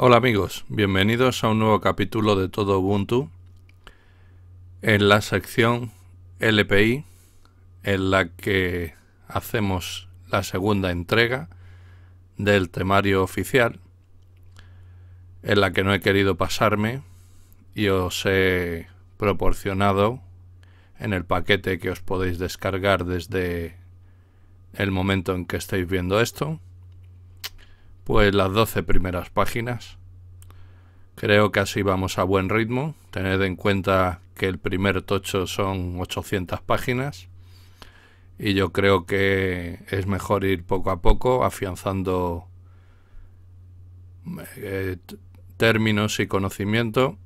Hola amigos, bienvenidos a un nuevo capítulo de Todo Ubuntu en la sección LPI en la que hacemos la segunda entrega del temario oficial en la que no he querido pasarme y os he proporcionado en el paquete que os podéis descargar desde el momento en que estáis viendo esto pues las 12 primeras páginas. Creo que así vamos a buen ritmo. Tened en cuenta que el primer tocho son 800 páginas. Y yo creo que es mejor ir poco a poco afianzando eh, términos y conocimiento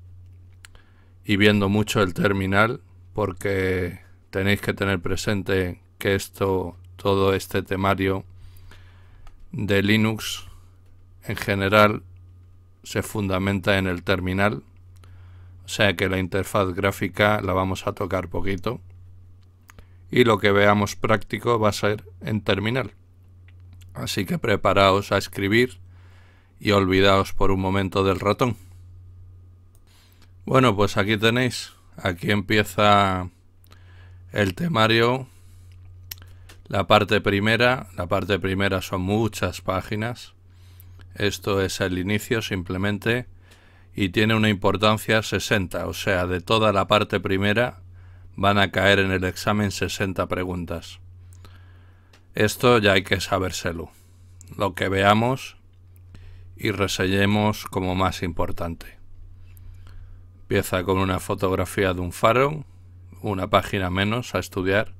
y viendo mucho el terminal porque tenéis que tener presente que esto todo este temario de Linux en general se fundamenta en el terminal, o sea que la interfaz gráfica la vamos a tocar poquito y lo que veamos práctico va a ser en terminal. Así que preparaos a escribir y olvidaos por un momento del ratón. Bueno, pues aquí tenéis, aquí empieza el temario, la parte primera, la parte primera son muchas páginas, esto es el inicio simplemente y tiene una importancia 60, o sea, de toda la parte primera van a caer en el examen 60 preguntas. Esto ya hay que sabérselo. Lo que veamos y reseñemos como más importante. Empieza con una fotografía de un faro, una página menos a estudiar,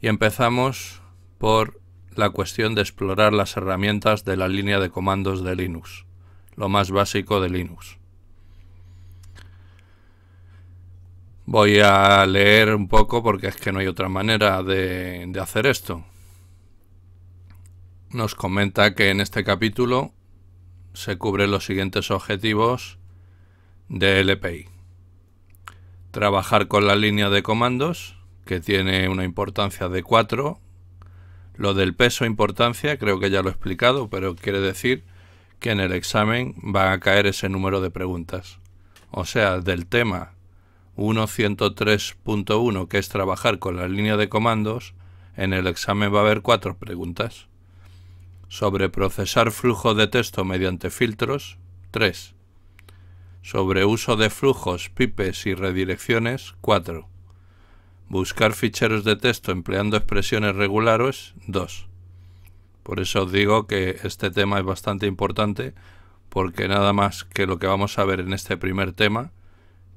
y empezamos por la cuestión de explorar las herramientas de la línea de comandos de Linux, lo más básico de Linux. Voy a leer un poco porque es que no hay otra manera de, hacer esto. Nos comenta que en este capítulo se cubren los siguientes objetivos de LPI. Trabajar con la línea de comandos, que tiene una importancia de 4 lo del peso e importancia creo que ya lo he explicado, pero quiere decir que en el examen va a caer ese número de preguntas. O sea, del tema 1103.1, que es trabajar con la línea de comandos, en el examen va a haber cuatro preguntas. Sobre procesar flujo de texto mediante filtros, 3. Sobre uso de flujos, pipes y redirecciones, 4. Buscar ficheros de texto empleando expresiones regulares, 2. Por eso os digo que este tema es bastante importante, porque nada más que lo que vamos a ver en este primer tema,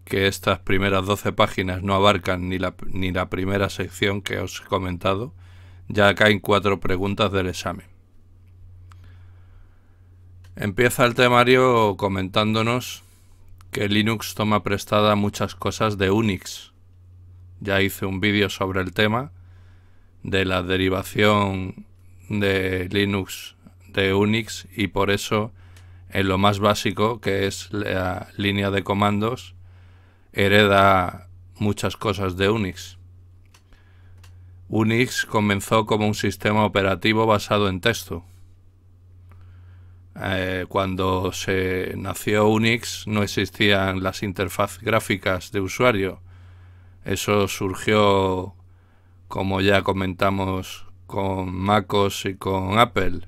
que estas primeras 12 páginas no abarcan ni la, ni la primera sección que os he comentado, ya caen cuatro preguntas del examen. Empieza el temario comentándonos que Linux toma prestada muchas cosas de Unix, ya hice un vídeo sobre el tema de la derivación de Linux de Unix y por eso en lo más básico que es la línea de comandos hereda muchas cosas de Unix. Unix comenzó como un sistema operativo basado en texto. Eh, cuando se nació Unix no existían las interfaces gráficas de usuario eso surgió, como ya comentamos, con MacOS y con Apple.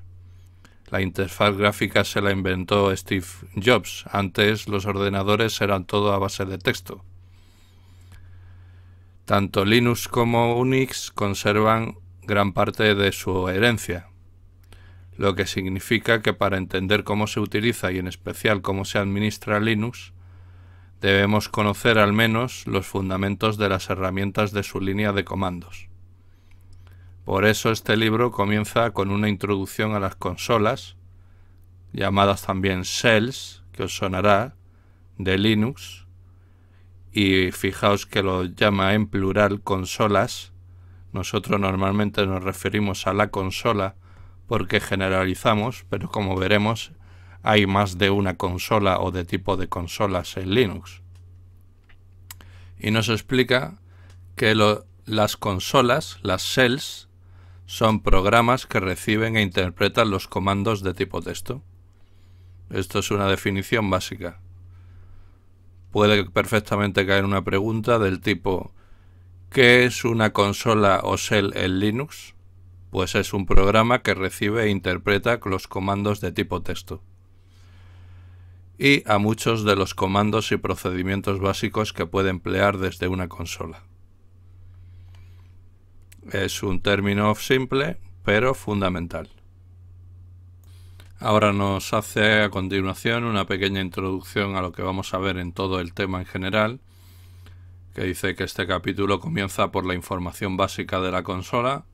La interfaz gráfica se la inventó Steve Jobs. Antes los ordenadores eran todo a base de texto. Tanto Linux como Unix conservan gran parte de su herencia, lo que significa que para entender cómo se utiliza y en especial cómo se administra Linux, debemos conocer al menos los fundamentos de las herramientas de su línea de comandos. Por eso este libro comienza con una introducción a las consolas, llamadas también shells, que os sonará, de Linux, y fijaos que lo llama en plural consolas, nosotros normalmente nos referimos a la consola porque generalizamos, pero como veremos, hay más de una consola o de tipo de consolas en Linux. Y nos explica que las consolas, las shells, son programas que reciben e interpretan los comandos de tipo texto. Esto es una definición básica. Puede perfectamente caer una pregunta del tipo ¿Qué es una consola o shell en Linux? Pues es un programa que recibe e interpreta los comandos de tipo texto y a muchos de los comandos y procedimientos básicos que puede emplear desde una consola. Es un término simple, pero fundamental. Ahora nos hace a continuación una pequeña introducción a lo que vamos a ver en todo el tema en general, que dice que este capítulo comienza por la información básica de la consola,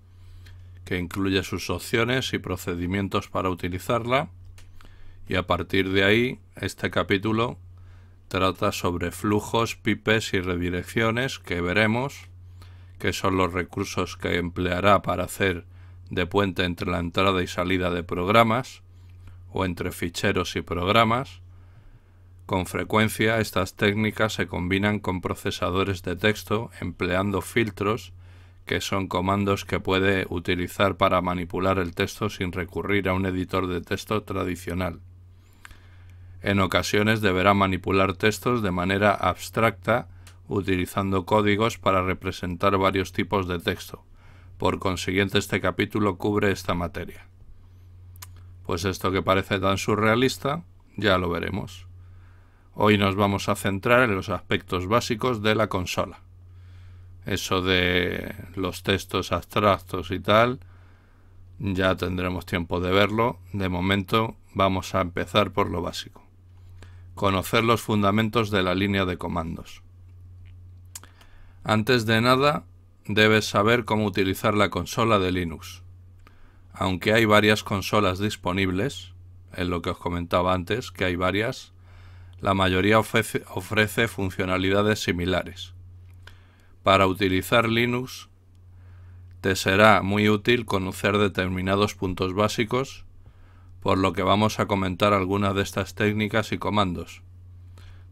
que incluye sus opciones y procedimientos para utilizarla, y a partir de ahí este capítulo trata sobre flujos, pipes y redirecciones que veremos, que son los recursos que empleará para hacer de puente entre la entrada y salida de programas o entre ficheros y programas. Con frecuencia estas técnicas se combinan con procesadores de texto empleando filtros que son comandos que puede utilizar para manipular el texto sin recurrir a un editor de texto tradicional. En ocasiones deberá manipular textos de manera abstracta utilizando códigos para representar varios tipos de texto. Por consiguiente, este capítulo cubre esta materia. Pues esto que parece tan surrealista, ya lo veremos. Hoy nos vamos a centrar en los aspectos básicos de la consola. Eso de los textos abstractos y tal, ya tendremos tiempo de verlo. De momento vamos a empezar por lo básico conocer los fundamentos de la línea de comandos. Antes de nada, debes saber cómo utilizar la consola de Linux. Aunque hay varias consolas disponibles, en lo que os comentaba antes, que hay varias, la mayoría ofrece funcionalidades similares. Para utilizar Linux, te será muy útil conocer determinados puntos básicos por lo que vamos a comentar algunas de estas técnicas y comandos.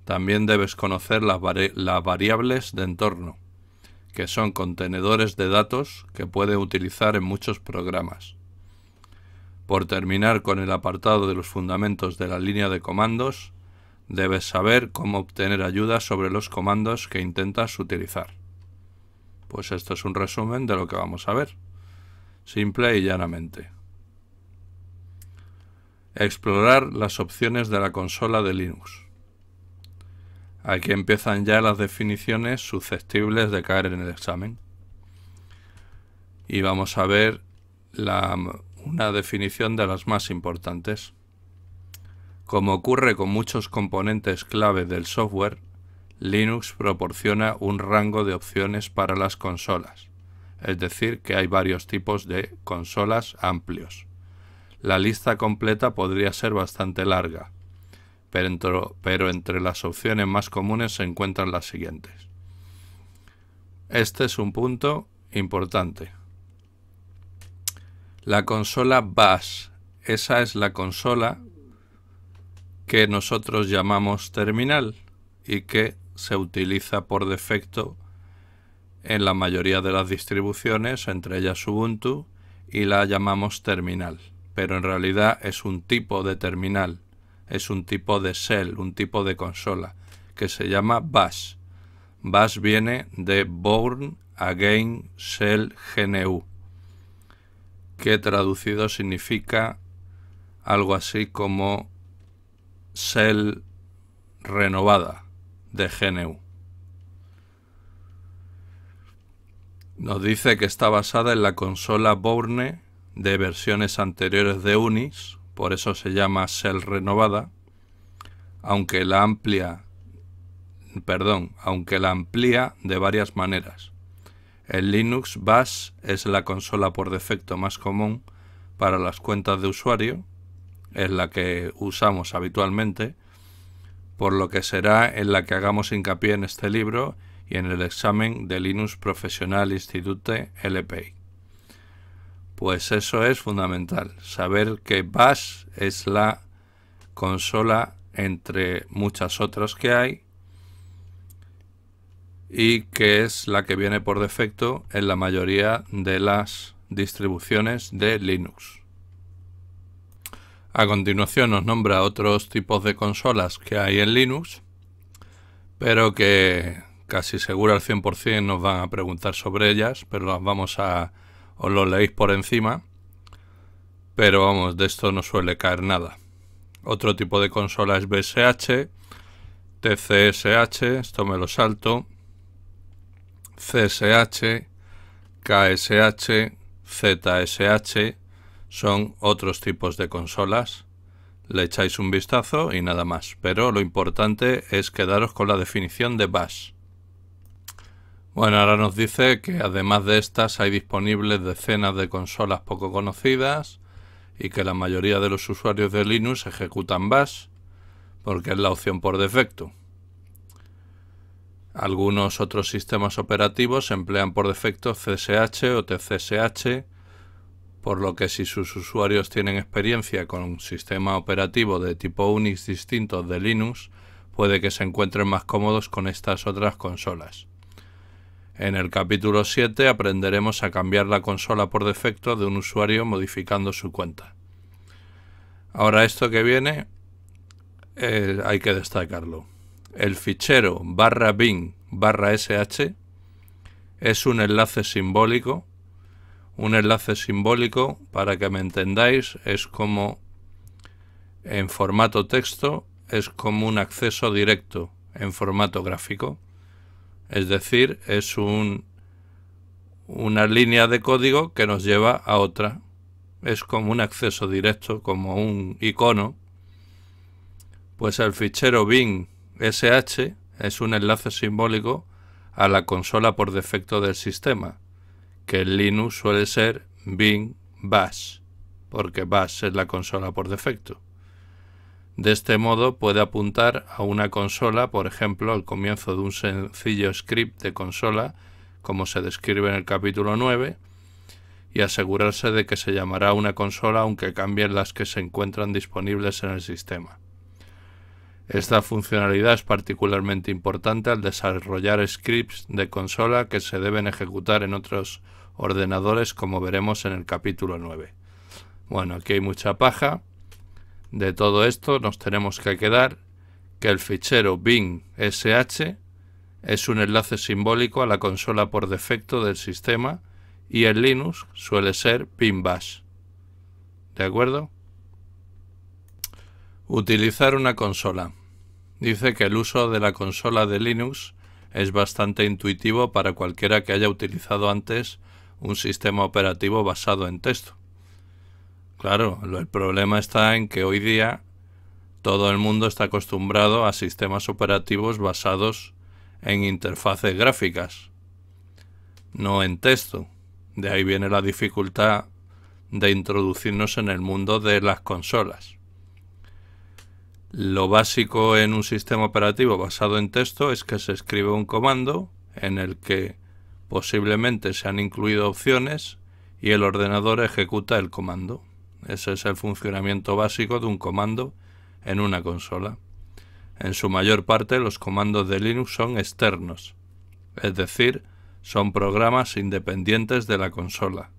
También debes conocer las, variables de entorno, que son contenedores de datos que puede utilizar en muchos programas. Por terminar con el apartado de los fundamentos de la línea de comandos, debes saber cómo obtener ayuda sobre los comandos que intentas utilizar. Pues esto es un resumen de lo que vamos a ver, simple y llanamente explorar las opciones de la consola de Linux. Aquí empiezan ya las definiciones susceptibles de caer en el examen. Y vamos a ver una definición de las más importantes. Como ocurre con muchos componentes clave del software, Linux proporciona un rango de opciones para las consolas, es decir, que hay varios tipos de consolas amplios. La lista completa podría ser bastante larga, pero, entre las opciones más comunes se encuentran las siguientes. Este es un punto importante. La consola BAS, esa es la consola que nosotros llamamos terminal y que se utiliza por defecto en la mayoría de las distribuciones, entre ellas Ubuntu, y la llamamos terminal pero en realidad es un tipo de terminal, es un tipo de cell, un tipo de consola, que se llama BAS. BAS viene de Born Again Cell GNU, que traducido significa algo así como cell renovada de GNU. Nos dice que está basada en la consola Bourne de versiones anteriores de Unis, por eso se llama Shell renovada, aunque la amplia, perdón, aunque la amplía de varias maneras. El Linux, Bash es la consola por defecto más común para las cuentas de usuario, es la que usamos habitualmente, por lo que será en la que hagamos hincapié en este libro y en el examen de Linux Professional Institute LPI. Pues eso es fundamental, saber que Bash es la consola entre muchas otras que hay y que es la que viene por defecto en la mayoría de las distribuciones de Linux. A continuación nos nombra otros tipos de consolas que hay en Linux, pero que casi seguro al 100% nos van a preguntar sobre ellas, pero las vamos a os lo leéis por encima, pero vamos, de esto no suele caer nada. Otro tipo de consola es BSH, TCSH, esto me lo salto, CSH, KSH, ZSH, son otros tipos de consolas. Le echáis un vistazo y nada más, pero lo importante es quedaros con la definición de BASH. Bueno, ahora nos dice que además de estas hay disponibles decenas de consolas poco conocidas y que la mayoría de los usuarios de Linux ejecutan Bash porque es la opción por defecto. Algunos otros sistemas operativos emplean por defecto CSH o TCSH, por lo que si sus usuarios tienen experiencia con un sistema operativo de tipo Unix distinto de Linux, puede que se encuentren más cómodos con estas otras consolas. En el capítulo 7 aprenderemos a cambiar la consola por defecto de un usuario modificando su cuenta. Ahora esto que viene eh, hay que destacarlo. El fichero barra bin barra sh es un enlace simbólico. Un enlace simbólico, para que me entendáis, es como en formato texto, es como un acceso directo en formato gráfico. Es decir, es un, una línea de código que nos lleva a otra. Es como un acceso directo, como un icono. Pues el fichero bin sh es un enlace simbólico a la consola por defecto del sistema, que en Linux suele ser bin bash, porque bash es la consola por defecto. De este modo puede apuntar a una consola, por ejemplo, al comienzo de un sencillo script de consola, como se describe en el capítulo 9, y asegurarse de que se llamará una consola aunque cambien las que se encuentran disponibles en el sistema. Esta funcionalidad es particularmente importante al desarrollar scripts de consola que se deben ejecutar en otros ordenadores como veremos en el capítulo 9. Bueno, aquí hay mucha paja. De todo esto nos tenemos que quedar que el fichero bin sh es un enlace simbólico a la consola por defecto del sistema y en Linux suele ser bin bash. ¿De acuerdo? Utilizar una consola. Dice que el uso de la consola de Linux es bastante intuitivo para cualquiera que haya utilizado antes un sistema operativo basado en texto. Claro, el problema está en que hoy día todo el mundo está acostumbrado a sistemas operativos basados en interfaces gráficas, no en texto. De ahí viene la dificultad de introducirnos en el mundo de las consolas. Lo básico en un sistema operativo basado en texto es que se escribe un comando en el que posiblemente se han incluido opciones y el ordenador ejecuta el comando. Ese es el funcionamiento básico de un comando en una consola. En su mayor parte los comandos de Linux son externos, es decir, son programas independientes de la consola.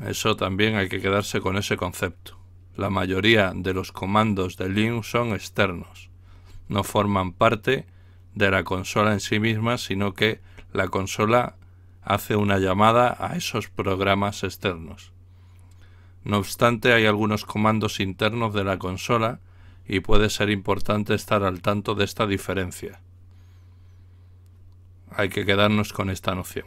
Eso también hay que quedarse con ese concepto. La mayoría de los comandos de Linux son externos. No forman parte de la consola en sí misma, sino que la consola hace una llamada a esos programas externos. No obstante, hay algunos comandos internos de la consola y puede ser importante estar al tanto de esta diferencia. Hay que quedarnos con esta noción.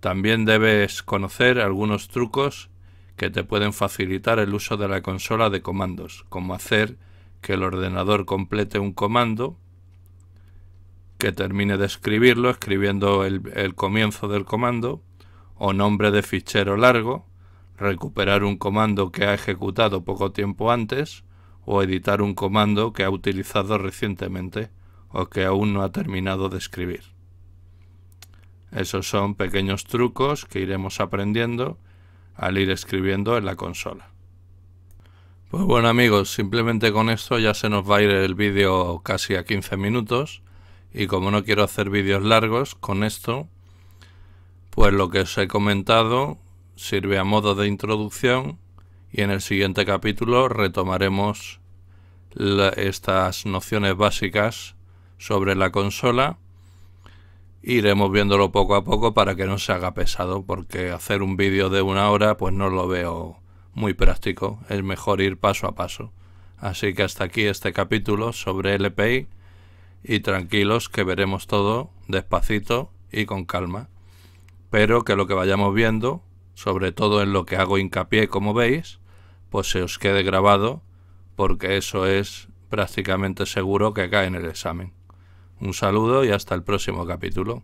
También debes conocer algunos trucos que te pueden facilitar el uso de la consola de comandos, como hacer que el ordenador complete un comando, que termine de escribirlo escribiendo el, comienzo del comando, o nombre de fichero largo, recuperar un comando que ha ejecutado poco tiempo antes o editar un comando que ha utilizado recientemente o que aún no ha terminado de escribir. Esos son pequeños trucos que iremos aprendiendo al ir escribiendo en la consola. Pues bueno amigos, simplemente con esto ya se nos va a ir el vídeo casi a 15 minutos y como no quiero hacer vídeos largos con esto, pues lo que os he comentado sirve a modo de introducción y en el siguiente capítulo retomaremos estas nociones básicas sobre la consola. Iremos viéndolo poco a poco para que no se haga pesado, porque hacer un vídeo de una hora pues no lo veo muy práctico, es mejor ir paso a paso. Así que hasta aquí este capítulo sobre LPI y tranquilos que veremos todo despacito y con calma. Pero que lo que vayamos viendo sobre todo en lo que hago hincapié, como veis, pues se os quede grabado, porque eso es prácticamente seguro que cae en el examen. Un saludo y hasta el próximo capítulo.